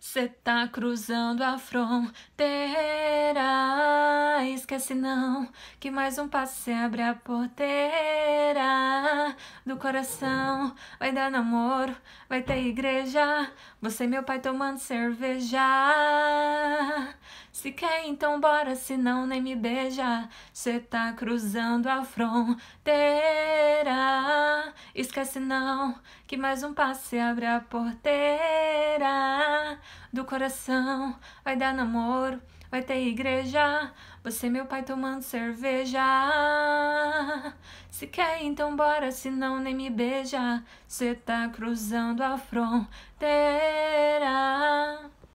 Cê tá cruzando a fronteira. Esquece não que mais um passo cê abre a porteira do coração. Vai dar namoro, vai ter igreja. Você e meu pai tomando cerveja. Se quer, então bora, se não, nem me beija. Cê tá cruzando a fronteira. Esquece não que mais um passo cê abre a porteira do coração, vai dar namoro, vai ter igreja. Você, meu pai, tomando cerveja. Se quer, então bora, se não, nem me beija. Cê tá cruzando a fronteira.